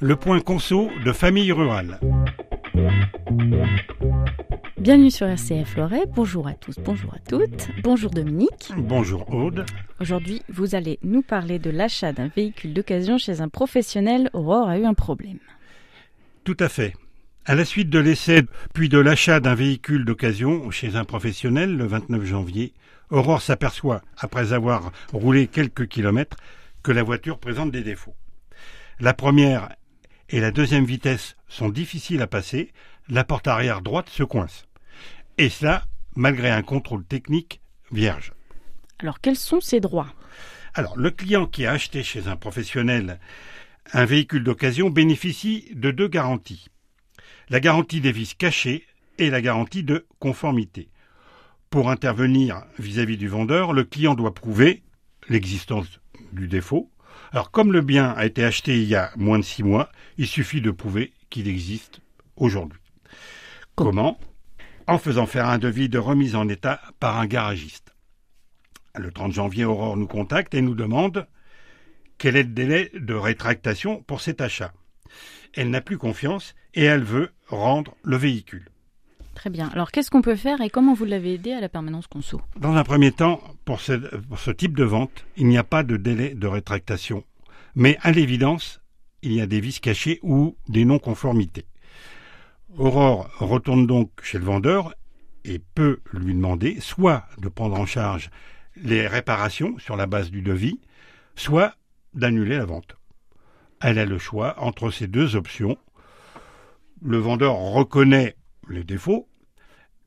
le point conso de Famille Rurale. Bienvenue sur RCF Loret, bonjour à tous, bonjour à toutes, bonjour Dominique. Bonjour Aude. Aujourd'hui, vous allez nous parler de l'achat d'un véhicule d'occasion chez un professionnel. Aurore a eu un problème. Tout à fait. À la suite de l'essai puis de l'achat d'un véhicule d'occasion chez un professionnel le 29 janvier, Aurore s'aperçoit, après avoir roulé quelques kilomètres, que la voiture présente des défauts. La première et la deuxième vitesse sont difficiles à passer, la porte arrière droite se coince. Et cela, malgré un contrôle technique vierge. Alors quels sont ces droits Alors le client qui a acheté chez un professionnel un véhicule d'occasion bénéficie de deux garanties. La garantie des vis cachées et la garantie de conformité. Pour intervenir vis à -vis du vendeur, le client doit prouver l'existence du défaut, alors comme le bien a été acheté il y a moins de six mois, il suffit de prouver qu'il existe aujourd'hui. Comment En faisant faire un devis de remise en état par un garagiste. Le 30 janvier, Aurore nous contacte et nous demande quel est le délai de rétractation pour cet achat. Elle n'a plus confiance et elle veut rendre le véhicule. Très bien. Alors qu'est-ce qu'on peut faire et comment vous l'avez aidé à la permanence conso Dans un premier temps, pour ce, type de vente, il n'y a pas de délai de rétractation. Mais à l'évidence, il y a des vices cachés ou des non-conformités. Aurore retourne donc chez le vendeur et peut lui demander soit de prendre en charge les réparations sur la base du devis, soit d'annuler la vente. Elle a le choix entre ces deux options. Le vendeur reconnaît les défauts,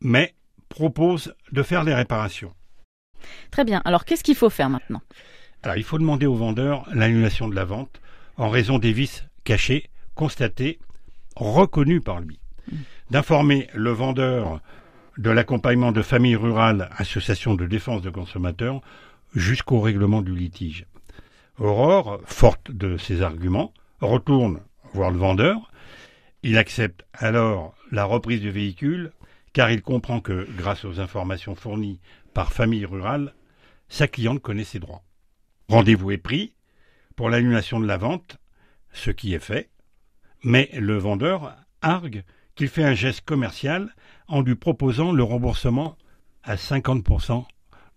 mais propose de faire les réparations. Très bien. Alors, qu'est-ce qu'il faut faire maintenant Alors, il faut demander au vendeur l'annulation de la vente en raison des vices cachés, constatés, reconnus par lui. Mm. D'informer le vendeur de l'accompagnement de familles rurales, association de défense de consommateurs, jusqu'au règlement du litige. Aurore, forte de ses arguments, retourne voir le vendeur. Il accepte alors la reprise du véhicule, car il comprend que, grâce aux informations fournies par famille rurale, sa cliente connaît ses droits. Rendez-vous est pris pour l'annulation de la vente, ce qui est fait, mais le vendeur argue qu'il fait un geste commercial en lui proposant le remboursement à 50%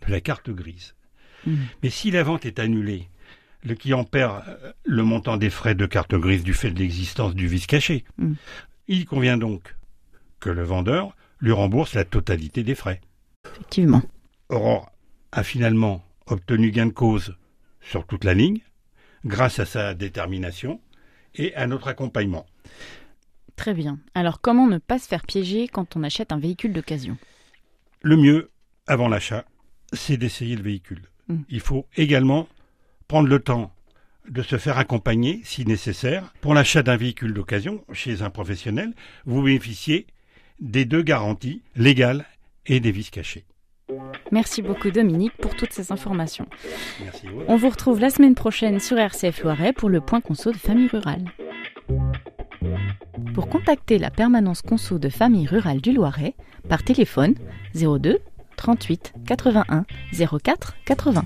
de la carte grise. Mmh. Mais si la vente est annulée, le client perd euh, le montant des frais de carte grise du fait de l'existence du vice caché. Mmh. Il convient donc que le vendeur lui rembourse la totalité des frais. Effectivement. Aurore a finalement obtenu gain de cause sur toute la ligne, grâce à sa détermination et à notre accompagnement. Très bien. Alors comment ne pas se faire piéger quand on achète un véhicule d'occasion Le mieux, avant l'achat, c'est d'essayer le véhicule. Mm. Il faut également prendre le temps de se faire accompagner, si nécessaire. Pour l'achat d'un véhicule d'occasion chez un professionnel, vous bénéficiez des deux garanties légales et des vices cachés. Merci beaucoup Dominique pour toutes ces informations. On vous retrouve la semaine prochaine sur RCF Loiret pour le point conso de Famille Rurale. Pour contacter la permanence conso de Famille Rurale du Loiret par téléphone 02 38 81 04 80.